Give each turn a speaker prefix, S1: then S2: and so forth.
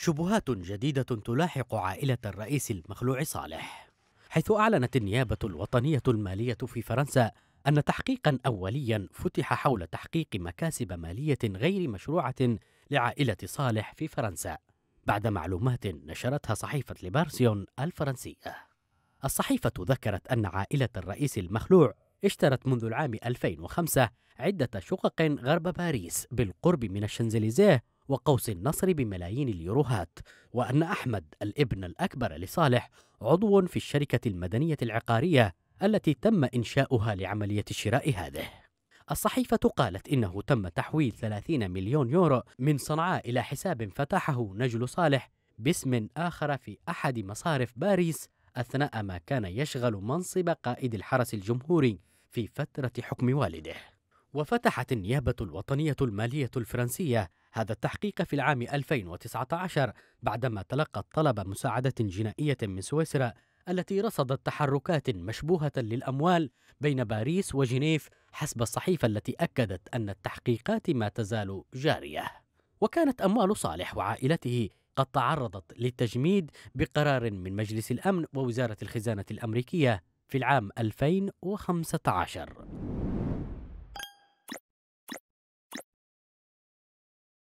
S1: شبهات جديدة تلاحق عائلة الرئيس المخلوع صالح حيث أعلنت النيابة الوطنية المالية في فرنسا أن تحقيقا أوليا فتح حول تحقيق مكاسب مالية غير مشروعة لعائلة صالح في فرنسا بعد معلومات نشرتها صحيفة ليبارسيون الفرنسية الصحيفة ذكرت أن عائلة الرئيس المخلوع اشترت منذ العام 2005 عدة شقق غرب باريس بالقرب من الشنزليزيه وقوس النصر بملايين اليوروهات وأن أحمد الابن الأكبر لصالح عضو في الشركة المدنية العقارية التي تم إنشاؤها لعملية الشراء هذه الصحيفة قالت إنه تم تحويل 30 مليون يورو من صنعاء إلى حساب فتحه نجل صالح باسم آخر في أحد مصارف باريس أثناء ما كان يشغل منصب قائد الحرس الجمهوري في فترة حكم والده وفتحت النيابة الوطنية المالية الفرنسية هذا التحقيق في العام 2019 بعدما تلقت طلب مساعدة جنائية من سويسرا التي رصدت تحركات مشبوهة للأموال بين باريس وجنيف حسب الصحيفة التي أكدت أن التحقيقات ما تزال جارية وكانت أموال صالح وعائلته قد تعرضت للتجميد بقرار من مجلس الأمن ووزارة الخزانة الأمريكية في العام 2015